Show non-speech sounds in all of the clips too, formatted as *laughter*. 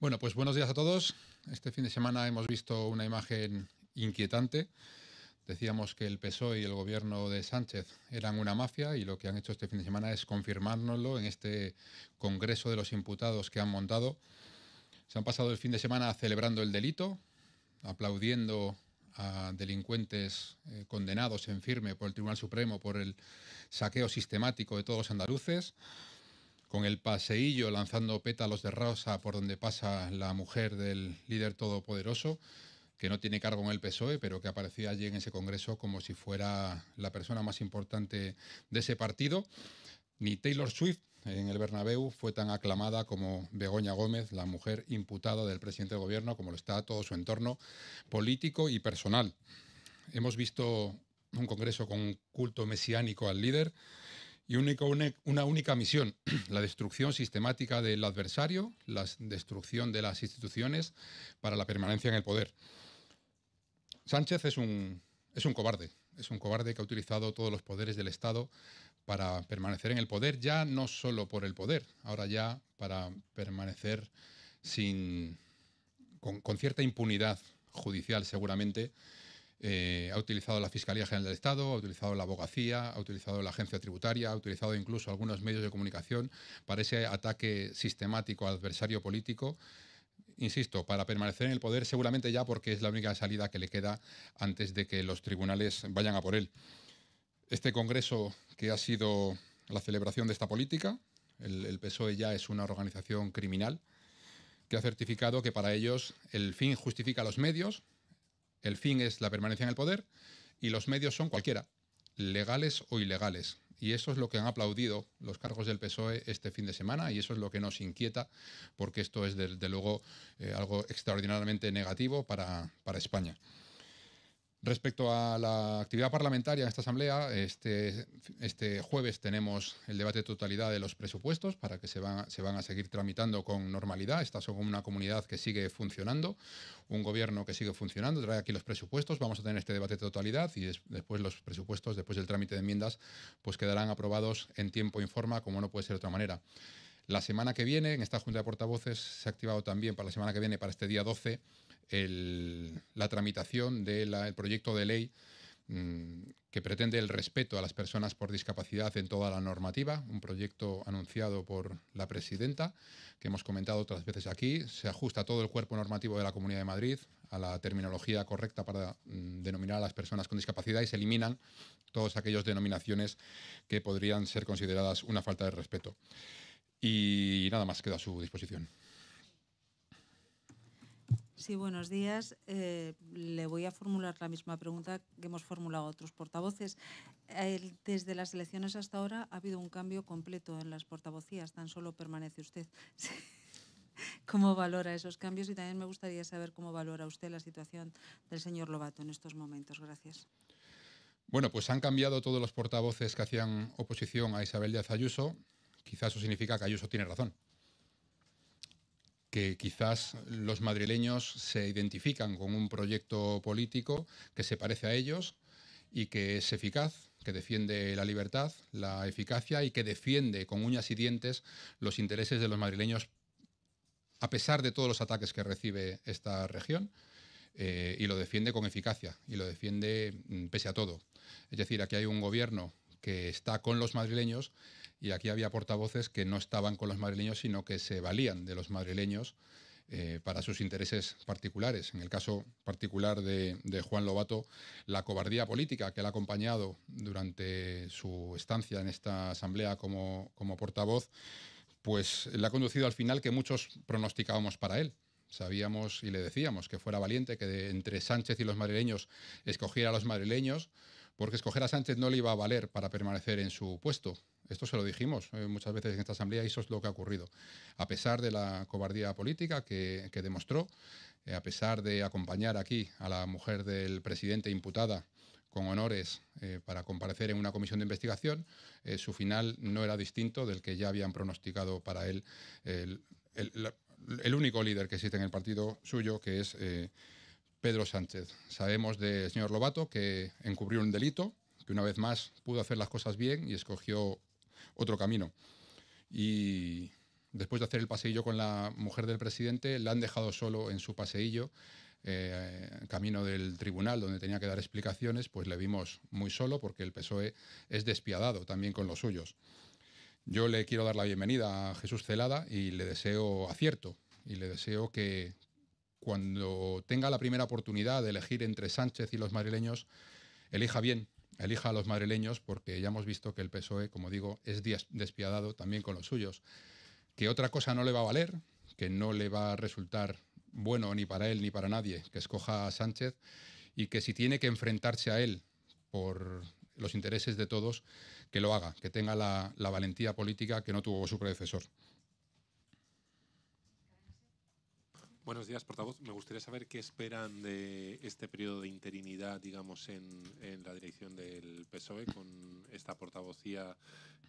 Bueno, pues buenos días a todos. Este fin de semana hemos visto una imagen inquietante. Decíamos que el PSOE y el gobierno de Sánchez eran una mafia y lo que han hecho este fin de semana es confirmárnoslo en este Congreso de los Imputados que han montado. Se han pasado el fin de semana celebrando el delito, aplaudiendo a delincuentes eh, condenados en firme por el Tribunal Supremo por el saqueo sistemático de todos los andaluces con el paseillo lanzando pétalos de rosa por donde pasa la mujer del líder todopoderoso, que no tiene cargo en el PSOE, pero que aparecía allí en ese Congreso como si fuera la persona más importante de ese partido. Ni Taylor Swift en el Bernabéu fue tan aclamada como Begoña Gómez, la mujer imputada del presidente de gobierno, como lo está todo su entorno político y personal. Hemos visto un Congreso con un culto mesiánico al líder, y una única misión, *clears throat* la destrucción sistemática del adversario, la destrucción de las instituciones para la permanencia en el poder. Sánchez es un, es un cobarde, es un cobarde que ha utilizado todos los poderes del Estado para permanecer en el poder, ya no solo por el poder, ahora ya para permanecer sin, con, con cierta impunidad judicial seguramente eh, ha utilizado la Fiscalía General del Estado, ha utilizado la abogacía, ha utilizado la agencia tributaria, ha utilizado incluso algunos medios de comunicación para ese ataque sistemático al adversario político insisto, para permanecer en el poder seguramente ya porque es la única salida que le queda antes de que los tribunales vayan a por él. Este Congreso que ha sido la celebración de esta política, el, el PSOE ya es una organización criminal, que ha certificado que para ellos el fin justifica los medios, el fin es la permanencia en el poder y los medios son cualquiera, legales o ilegales. Y eso es lo que han aplaudido los cargos del PSOE este fin de semana y eso es lo que nos inquieta, porque esto es desde luego eh, algo extraordinariamente negativo para España. Respecto a la actividad parlamentaria en esta asamblea, este, este jueves tenemos el debate de totalidad de los presupuestos para que se van, se van a seguir tramitando con normalidad. Esta es una comunidad que sigue funcionando, un gobierno que sigue funcionando, trae aquí los presupuestos, vamos a tener este debate de totalidad y después los presupuestos, después del trámite de enmiendas, pues quedarán aprobados en tiempo y forma, como no puede ser de otra manera. La semana que viene, en esta Junta de Portavoces, se ha activado también para la semana que viene, para este día 12, la tramitación del proyecto de ley mm, que pretende el respeto a las personas por discapacidad en toda la normativa, un proyecto anunciado por la presidenta, que hemos comentado otras veces aquí. Se ajusta todo el cuerpo normativo de la Comunidad de Madrid a la terminología correcta para mm, denominar a las personas con discapacidad y se eliminan todas aquellas denominaciones que podrían ser consideradas una falta de respeto. Y nada más, queda a su disposición. Sí, buenos días. Eh, le voy a formular la misma pregunta que hemos formulado a otros portavoces. desde las elecciones hasta ahora ha habido un cambio completo en las portavocías, tan solo permanece usted. *laughs* ¿Cómo valora esos cambios? Y también me gustaría saber cómo valora usted la situación del señor Lobato en estos momentos. Gracias. Bueno, pues han cambiado todos los portavoces que hacían oposición a Isabel Díaz Ayuso quizás eso significa que Ayuso tiene razón. Que quizás los madrileños se identifican con un proyecto político que se parece a ellos y que es eficaz, que defiende la libertad, la eficacia y que defiende con uñas y dientes los intereses de los madrileños a pesar de todos los ataques que recibe esta región. Eh, y lo defiende con eficacia y lo defiende mm, pese a todo. Es decir, aquí hay un gobierno que está con los madrileños y aquí había portavoces que no estaban con los madrileños, sino que se valían de los madrileños eh, para sus intereses particulares. En el caso particular de, Juan Lobato, la cobardía política que le ha acompañado durante su estancia en esta asamblea como, portavoz, pues le ha conducido al final que muchos pronosticábamos para él. Sabíamos y le decíamos que fuera valiente, que entre Sánchez y los madrileños escogiera a los madrileños, porque escoger a Sánchez no le iba a valer para permanecer en su puesto. Esto se lo dijimos eh, muchas veces en esta asamblea y eso es lo que ha ocurrido. A pesar de la cobardía política que, demostró, eh, a pesar de acompañar aquí a la mujer del presidente imputada con honores eh, para comparecer en una comisión de investigación, su final no era distinto del que ya habían pronosticado para él el, el único líder que existe en el partido suyo, que es Pedro Sánchez. Sabemos del señor Lobato que encubrió un delito, que una vez más pudo hacer las cosas bien y escogió otro camino. Y después de hacer el paseillo con la mujer del presidente, la han dejado solo en su paseillo, eh, camino del tribunal donde tenía que dar explicaciones, pues le vimos muy solo porque el PSOE es despiadado también con los suyos. Yo le quiero dar la bienvenida a Jesús Celada y le deseo acierto y le deseo que cuando tenga la primera oportunidad de elegir entre Sánchez y los madrileños, elija bien elija a los madrileños porque ya hemos visto que el PSOE, como digo, es despiadado también con los suyos. Que otra cosa no le va a valer, que no le va a resultar bueno ni para él ni para nadie que escoja a Sánchez y que si tiene que enfrentarse a él por los intereses de todos, que lo haga, que tenga la, la valentía política que no tuvo su predecesor. Buenos días, portavoz. Me gustaría saber qué esperan de este periodo de interinidad, digamos, en, la dirección del PSOE, con esta portavocía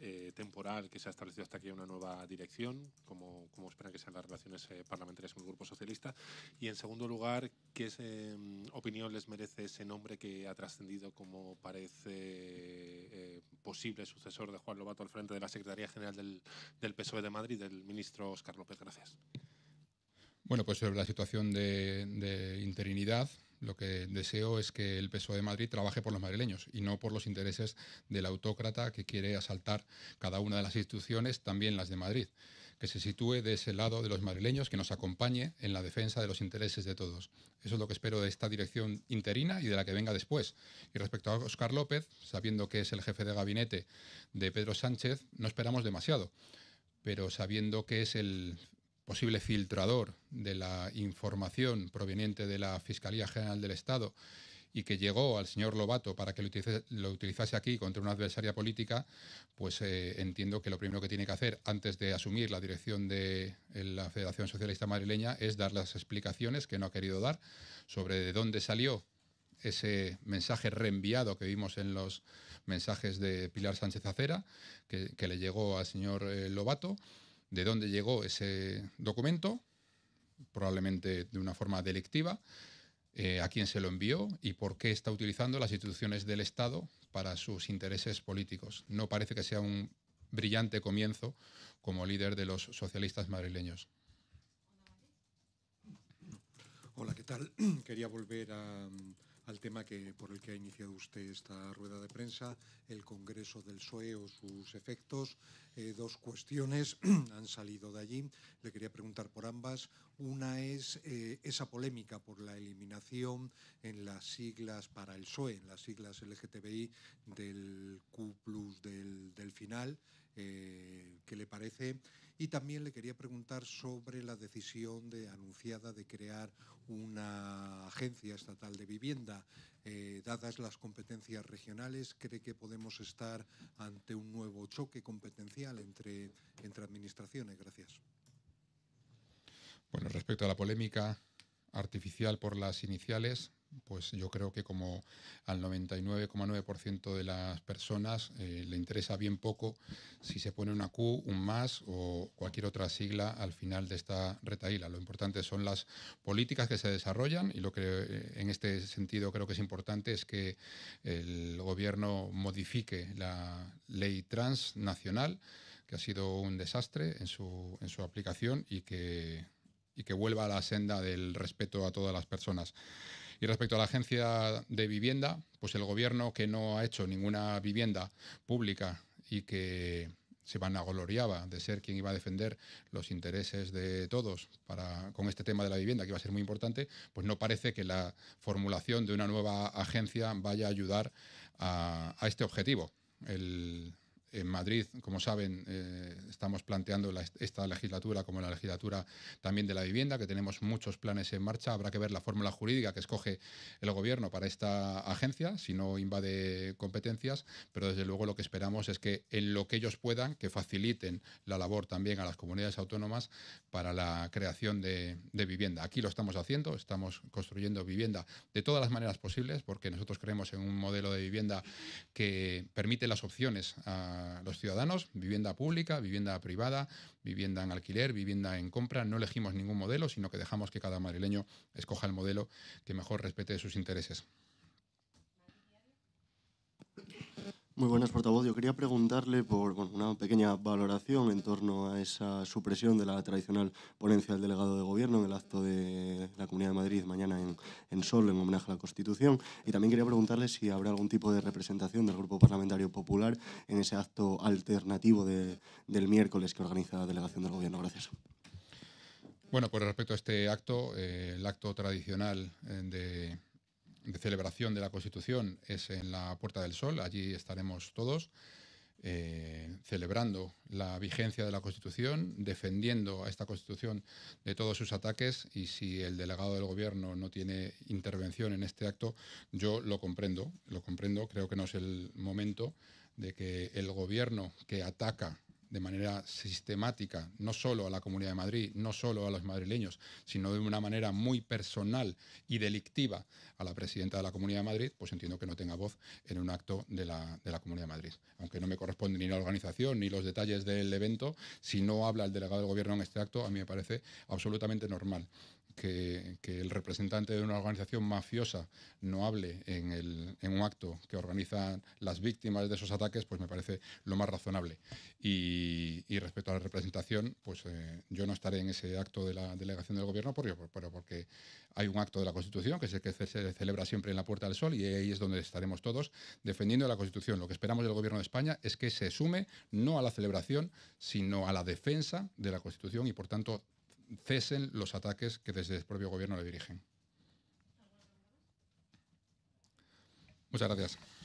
eh, temporal que se ha establecido hasta que haya una nueva dirección, como esperan que sean las relaciones eh, parlamentarias con el Grupo Socialista. Y en segundo lugar, ¿qué eh, opinión les merece ese nombre que ha trascendido como parece posible sucesor de Juan Lobato al frente de la Secretaría General del, del PSOE de Madrid, del ministro Oscar López? Gracias. Bueno, pues sobre la situación de, interinidad, lo que deseo es que el PSOE de Madrid trabaje por los madrileños y no por los intereses del autócrata que quiere asaltar cada una de las instituciones, también las de Madrid. Que se sitúe de ese lado de los madrileños, que nos acompañe en la defensa de los intereses de todos. Eso es lo que espero de esta dirección interina y de la que venga después. Y respecto a Oscar López, sabiendo que es el jefe de gabinete de Pedro Sánchez, no esperamos demasiado pero sabiendo que es el posible filtrador de la información proveniente de la Fiscalía General del Estado y que llegó al señor Lobato para que lo, utilizase aquí contra una adversaria política, pues eh, entiendo que lo primero que tiene que hacer antes de asumir la dirección de eh, la Federación Socialista Madrileña es dar las explicaciones que no ha querido dar sobre de dónde salió ese mensaje reenviado que vimos en los mensajes de Pilar Sánchez Acera, que, le llegó al señor eh, Lobato de dónde llegó ese documento, probablemente de una forma delictiva, eh, a quién se lo envió y por qué está utilizando las instituciones del Estado para sus intereses políticos. No parece que sea un brillante comienzo como líder de los socialistas madrileños. Hola, ¿qué tal? *clears throat* Quería volver a, al tema que, por el que ha iniciado usted esta rueda de prensa, el Congreso del PSOE o sus efectos. Eh, dos cuestiones *clears throat* han salido de allí. Le quería preguntar por ambas. Una es eh, esa polémica por la eliminación en las siglas para el PSOE, en las siglas LGTBI del Q del, final. Eh, ¿Qué le parece? Y también le quería preguntar sobre la decisión de, anunciada de crear una agencia estatal de vivienda. Eh, dadas las competencias regionales, ¿cree que podemos estar ante un nuevo choque competencial entre, entre administraciones? Gracias. Bueno, respecto a la polémica artificial por las iniciales, pues yo creo que como al 99,9% de las personas eh, le interesa bien poco si se pone una Q, un más o cualquier otra sigla al final de esta retaíla. Lo importante son las políticas que se desarrollan y lo que eh, en este sentido creo que es importante es que el gobierno modifique la ley transnacional que ha sido un desastre en su, en su aplicación y que, y que vuelva a la senda del respeto a todas las personas. Y respecto a la agencia de vivienda, pues el gobierno que no ha hecho ninguna vivienda pública y que se vanagloriaba de ser quien iba a defender los intereses de todos para, con este tema de la vivienda, que iba a ser muy importante, pues no parece que la formulación de una nueva agencia vaya a ayudar a, a este objetivo. El, en Madrid, como saben, eh, estamos planteando esta legislatura como la legislatura también de la vivienda, que tenemos muchos planes en marcha. Habrá que ver la fórmula jurídica que escoge el gobierno para esta agencia, si no invade competencias, pero desde luego lo que esperamos es que en lo que ellos puedan, que faciliten la labor también a las comunidades autónomas para la creación de, de vivienda. Aquí lo estamos haciendo, estamos construyendo vivienda de todas las maneras posibles, porque nosotros creemos en un modelo de vivienda que permite las opciones a los ciudadanos, vivienda pública, vivienda privada, vivienda en alquiler, vivienda en compra. No elegimos ningún modelo, sino que dejamos que cada madrileño escoja el modelo que mejor respete sus intereses. Muy buenas, portavoz. Yo quería preguntarle por una pequeña valoración en torno a esa supresión de la tradicional ponencia del delegado de gobierno en el acto de la Comunidad de Madrid mañana en, en Sol, en homenaje a la Constitución. Y también quería preguntarle si habrá algún tipo de representación del Grupo Parlamentario Popular en ese acto alternativo del miércoles que organiza la delegación del gobierno. Gracias. Bueno, pues respecto a este acto, eh, el acto tradicional eh, de, de celebración de la Constitución es en la Puerta del Sol, allí estaremos todos. Eh, celebrando la vigencia de la Constitución, defendiendo a esta Constitución de todos sus ataques y si el delegado del Gobierno no tiene intervención en este acto, yo lo comprendo, lo comprendo, creo que no es el momento de que el Gobierno que ataca de manera sistemática, no solo a la Comunidad de Madrid, no solo a los madrileños, sino de una manera muy personal y delictiva a la presidenta de la Comunidad de Madrid, pues entiendo que no tenga voz en un acto de la, Comunidad de Madrid. Aunque no me corresponde ni la organización ni los detalles del evento, si no habla el delegado del Gobierno en este acto, a mí me parece absolutamente normal que, el representante de una organización mafiosa no hable en, el, en, un acto que organizan las víctimas de esos ataques, pues me parece lo más razonable. Y, respecto a la representación, pues eh, yo no estaré en ese acto de la delegación del gobierno, por pero porque hay un acto de la Constitución, que es el que se celebra siempre en la Puerta del Sol, y ahí es donde estaremos todos defendiendo la Constitución. Lo que esperamos del gobierno de España es que se sume no a la celebración, sino a la defensa de la Constitución y, por tanto, cesen los ataques que desde el propio gobierno le dirigen. Muchas gracias.